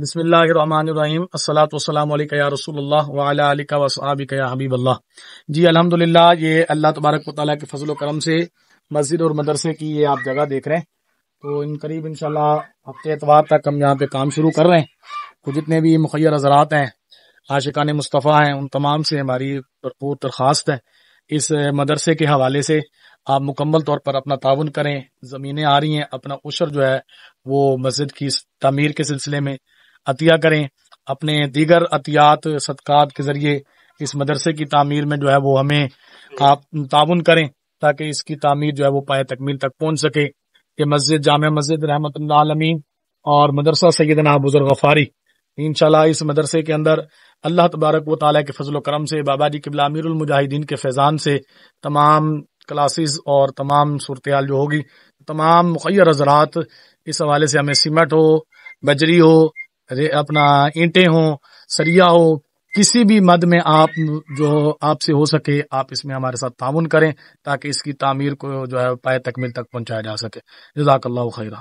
बसमीम जी अलहमदिल्ला ये अल्लाह तबारक वाली के फजल करम से मस्जिद और मदरसे की ये आप जगह देख रहे हैं तो इन करीब इन हफ्ते एतवार तक हम यहाँ पे काम शुरू कर रहे हैं तो जितने भी मुखर हजरात हैं आशिकान मुस्तफ़ा हैं उन तमाम से हमारी भरपूर दरख्वास्त है इस मदरसे के हवाले से आप मुकम्मल तौर पर अपना ताउन करें ज़मीनें आ रही हैं अपना उशर जो है वो मस्जिद की तमीर के सिलसिले में अतिया करें अपने दीगर अतियात सदक़ात के ज़रिए इस मदरसे की तामीर में जो है वो हमें आप ताउन करें ताकि इसकी तामीर जो है वो पाए तकमील तक पहुँच सके ये मस्जिद जाम मस्जिद रहमत आलमीन और मदरसा सैद नाबुजर गफारी इनशाला इस मदरसे के अंदर अल्लाह तबारक व ताली के फजल करम से बाबा जी किबला मुजाहिदीन के फैज़ान से तमाम क्लासेस और तमाम सूरत जो होगी तमाम मुख्य हजरात इस हवाले से हमें सिमट हो बजरी हो अपना ईंटे हो सरिया हो किसी भी मद में आप जो आपसे हो सके आप इसमें हमारे साथ ताउन करें ताकि इसकी तामीर को जो है पाए तकमील तक पहुंचाया जा सके जजाकल्ला खैर